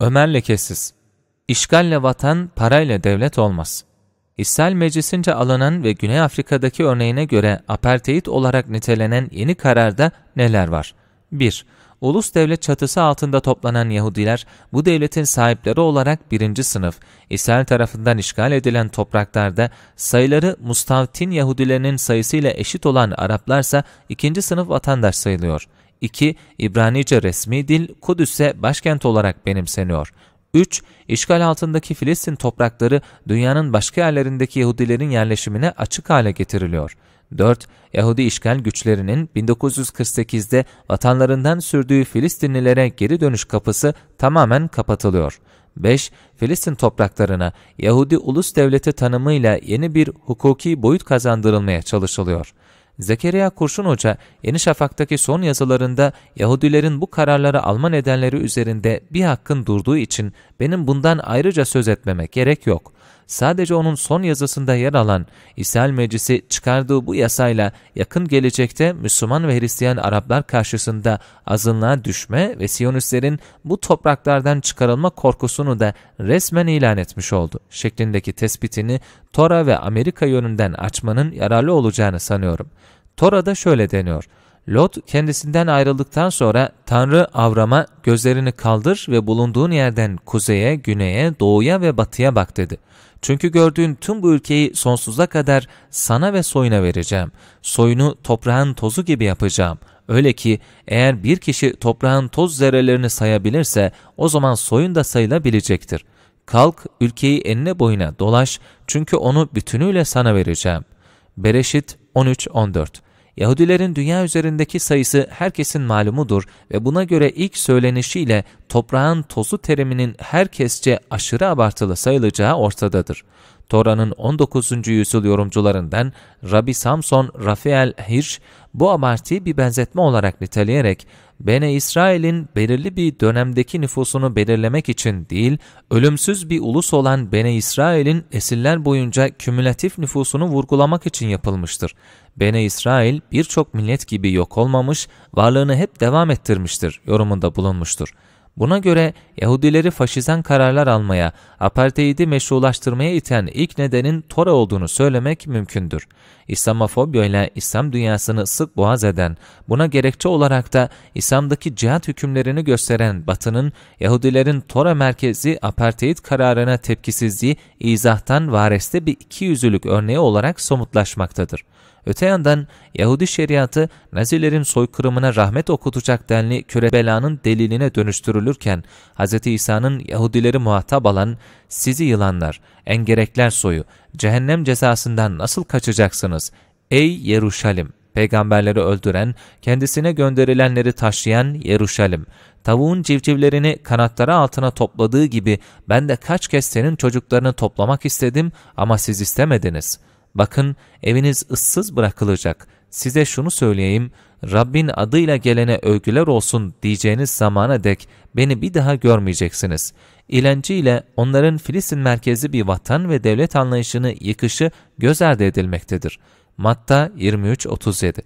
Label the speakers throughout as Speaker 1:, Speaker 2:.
Speaker 1: Ömer lekesiz. İşgalle vatan, parayla devlet olmaz. İsrail Meclisi'nce alınan ve Güney Afrika'daki örneğine göre apartheid olarak nitelenen yeni kararda neler var? 1. Ulus devlet çatısı altında toplanan Yahudiler, bu devletin sahipleri olarak birinci sınıf, İsrail tarafından işgal edilen topraklarda sayıları Mustavtin Yahudilerinin sayısıyla eşit olan Araplarsa ikinci sınıf vatandaş sayılıyor.'' 2. İbranice resmi dil Kudüs'e başkent olarak benimseniyor. 3. İşgal altındaki Filistin toprakları dünyanın başka yerlerindeki Yahudilerin yerleşimine açık hale getiriliyor. 4. Yahudi işgal güçlerinin 1948'de vatanlarından sürdüğü Filistinlilere geri dönüş kapısı tamamen kapatılıyor. 5. Filistin topraklarına Yahudi ulus devleti tanımıyla yeni bir hukuki boyut kazandırılmaya çalışılıyor. Zekeriya Kurşun Hoca, Yeni Şafak'taki son yazılarında Yahudilerin bu kararları alma nedenleri üzerinde bir hakkın durduğu için benim bundan ayrıca söz etmemek gerek yok sadece onun son yazısında yer alan İsrail Meclisi çıkardığı bu yasayla yakın gelecekte Müslüman ve Hristiyan Araplar karşısında azınlığa düşme ve Siyonistlerin bu topraklardan çıkarılma korkusunu da resmen ilan etmiş oldu şeklindeki tespitini Tora ve Amerika yönünden açmanın yararlı olacağını sanıyorum. Tora'da şöyle deniyor. Lot kendisinden ayrıldıktan sonra Tanrı Avram'a gözlerini kaldır ve bulunduğun yerden kuzeye, güneye, doğuya ve batıya bak dedi. Çünkü gördüğün tüm bu ülkeyi sonsuza kadar sana ve soyuna vereceğim. Soyunu toprağın tozu gibi yapacağım. Öyle ki eğer bir kişi toprağın toz zerrelerini sayabilirse o zaman soyun da sayılabilecektir. Kalk ülkeyi enine boyuna dolaş çünkü onu bütünüyle sana vereceğim. Bereşit 13-14 Yahudilerin dünya üzerindeki sayısı herkesin malumudur ve buna göre ilk söylenişiyle toprağın tozu teriminin herkesçe aşırı abartılı sayılacağı ortadadır. Tora'nın 19. yüzyıl yorumcularından Rabbi Samson Rafael Hirsch bu abartıyı bir benzetme olarak niteleyerek Bene İsrail'in belirli bir dönemdeki nüfusunu belirlemek için değil, ölümsüz bir ulus olan Bene İsrail'in esiller boyunca kümülatif nüfusunu vurgulamak için yapılmıştır. Bene İsrail birçok millet gibi yok olmamış, varlığını hep devam ettirmiştir yorumunda bulunmuştur. Buna göre Yahudileri faşizan kararlar almaya, apartheid'i meşrulaştırmaya iten ilk nedenin Tora olduğunu söylemek mümkündür. İslamofobya ile İslam dünyasını sık boğaz eden, buna gerekçe olarak da İslam'daki cihat hükümlerini gösteren Batı'nın Yahudilerin Tora merkezi apartheid kararına tepkisizliği izahtan vareste bir ikiyüzlülük örneği olarak somutlaşmaktadır. Öte yandan Yahudi şeriatı Nazilerin soykırımına rahmet okutacak denli körebelanın deliline dönüştürülürken Hz. İsa'nın Yahudileri muhatap alan sizi yılanlar, engerekler soyu, cehennem cezasından nasıl kaçacaksınız? Ey Yeruşalim! Peygamberleri öldüren, kendisine gönderilenleri taşıyan Yeruşalim, tavuğun civcivlerini kanatları altına topladığı gibi ben de kaç kez senin çocuklarını toplamak istedim ama siz istemediniz.'' Bakın eviniz ıssız bırakılacak. Size şunu söyleyeyim, Rabbin adıyla gelene övgüler olsun diyeceğiniz zamana dek beni bir daha görmeyeceksiniz. İlenciyle onların Filistin merkezi bir vatan ve devlet anlayışını yıkışı göz ardı edilmektedir. Matta 23-37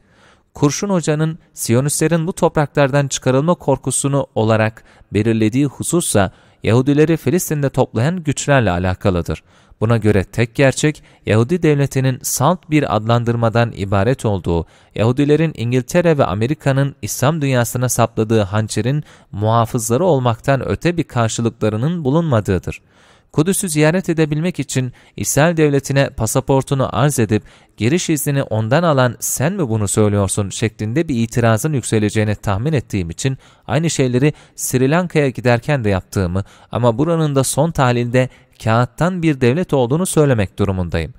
Speaker 1: Kurşun Hoca'nın Siyonistlerin bu topraklardan çıkarılma korkusunu olarak belirlediği husussa Yahudileri Filistin'de toplayan güçlerle alakalıdır. Buna göre tek gerçek Yahudi devletinin salt bir adlandırmadan ibaret olduğu, Yahudilerin İngiltere ve Amerika'nın İslam dünyasına sapladığı hançerin muhafızları olmaktan öte bir karşılıklarının bulunmadığıdır. Kudüs'ü ziyaret edebilmek için İsrail devletine pasaportunu arz edip giriş iznini ondan alan sen mi bunu söylüyorsun şeklinde bir itirazın yükseleceğini tahmin ettiğim için aynı şeyleri Sri Lanka'ya giderken de yaptığımı ama buranın da son tahlilde kağıttan bir devlet olduğunu söylemek durumundayım.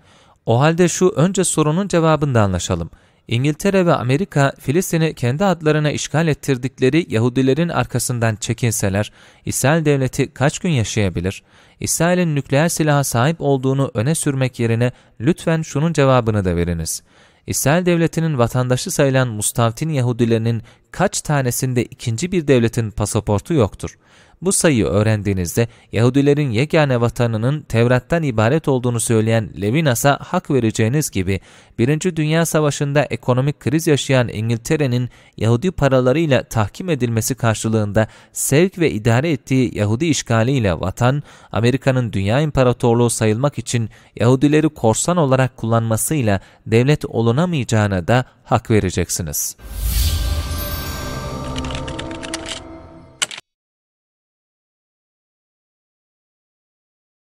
Speaker 1: O halde şu önce sorunun cevabını da anlaşalım. İngiltere ve Amerika Filistin'i kendi adlarına işgal ettirdikleri Yahudilerin arkasından çekinseler, İsrail devleti kaç gün yaşayabilir? İsrail'in nükleer silaha sahip olduğunu öne sürmek yerine lütfen şunun cevabını da veriniz. İsrail devletinin vatandaşı sayılan Mustafin Yahudilerinin kaç tanesinde ikinci bir devletin pasaportu yoktur? Bu sayıyı öğrendiğinizde Yahudilerin yegane vatanının Tevrat'tan ibaret olduğunu söyleyen Levinas'a hak vereceğiniz gibi, Birinci Dünya Savaşı'nda ekonomik kriz yaşayan İngiltere'nin Yahudi paralarıyla tahkim edilmesi karşılığında sevk ve idare ettiği Yahudi işgaliyle vatan, Amerika'nın dünya imparatorluğu sayılmak için Yahudileri korsan olarak kullanmasıyla devlet olunamayacağına da hak vereceksiniz.''